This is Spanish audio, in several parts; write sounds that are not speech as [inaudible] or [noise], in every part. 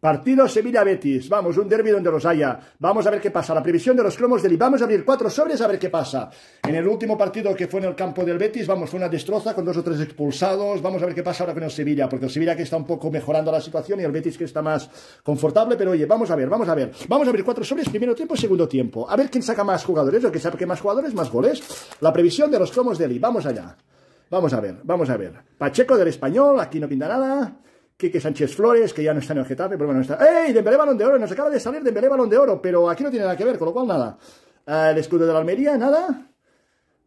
Partido Sevilla-Betis. Vamos, un derby donde los haya. Vamos a ver qué pasa. La previsión de los cromos del Vamos a abrir cuatro sobres a ver qué pasa. En el último partido que fue en el campo del Betis, vamos, fue una destroza con dos o tres expulsados. Vamos a ver qué pasa ahora con el Sevilla, porque el Sevilla que está un poco mejorando la situación y el Betis que está más confortable. Pero oye, vamos a ver, vamos a ver. Vamos a abrir cuatro sobres, primero tiempo, segundo tiempo. A ver quién saca más jugadores. O que saque más jugadores, más goles. La previsión de los cromos del I. Vamos allá. Vamos a ver, vamos a ver. Pacheco del Español, aquí no pinta nada. Quique Sánchez Flores, que ya no está en el Getafe, pero bueno, está... ¡Ey! Dembélé Balón de Oro, nos acaba de salir Dembélé Balón de Oro, pero aquí no tiene nada que ver, con lo cual nada. Eh, el escudo de la Almería, nada.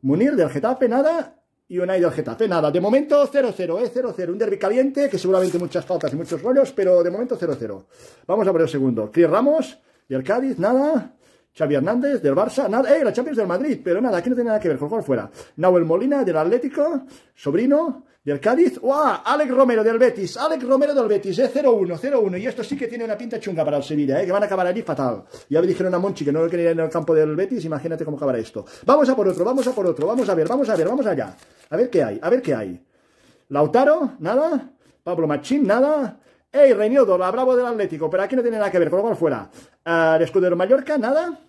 Munir del Getafe, nada. Y Unai del Getafe, nada. De momento 0-0, ¿eh? 0-0. Un derbi caliente, que seguramente muchas faltas y muchos rollos, pero de momento 0-0. Vamos a por el segundo. Cris Ramos, y el Cádiz, nada. Xavi Hernández del Barça, nada, eh, la Champions del Madrid, pero nada, aquí no tiene nada que ver, con fuera. Nahuel Molina del Atlético, sobrino del Cádiz, uah, Alex Romero del Betis, Alex Romero del Betis, eh, 0-1, 0-1, y esto sí que tiene una pinta chunga para el Sevilla, eh, que van a acabar allí fatal. Ya me dijeron a Monchi que no lo quería ir en el campo del Betis, imagínate cómo acabará esto. Vamos a por otro, vamos a por otro, vamos a ver, vamos a ver, vamos allá. A ver qué hay, a ver qué hay. Lautaro, nada. Pablo Machín, nada. Ey, Reinildo, la Bravo del Atlético, pero aquí no tiene nada que ver, con lo cual fuera. Ah, el escudero Mallorca, nada.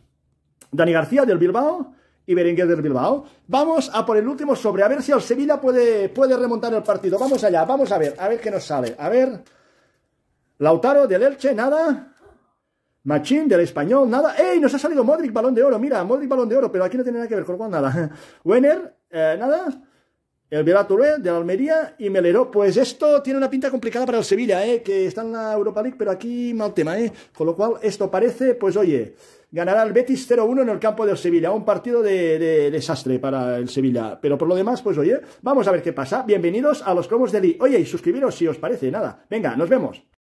Dani García del Bilbao y Berenguer del Bilbao. Vamos a por el último sobre, a ver si el Sevilla puede, puede remontar el partido. Vamos allá, vamos a ver, a ver qué nos sale. A ver. Lautaro del Elche, nada. Machín del español, nada. ¡Ey! Nos ha salido Modric, balón de oro. Mira, Modric, balón de oro, pero aquí no tiene nada que ver, con lo cual nada. [laughs] Wenner, eh, nada el Beratulé de la Almería y Melero. Pues esto tiene una pinta complicada para el Sevilla, ¿eh? que está en la Europa League, pero aquí mal tema. ¿eh? Con lo cual, esto parece, pues oye, ganará el Betis 0-1 en el campo del Sevilla. Un partido de, desastre para el Sevilla. Pero por lo demás, pues oye, vamos a ver qué pasa. Bienvenidos a los cromos de Lee. Oye, y suscribiros si os parece. Nada, venga, nos vemos.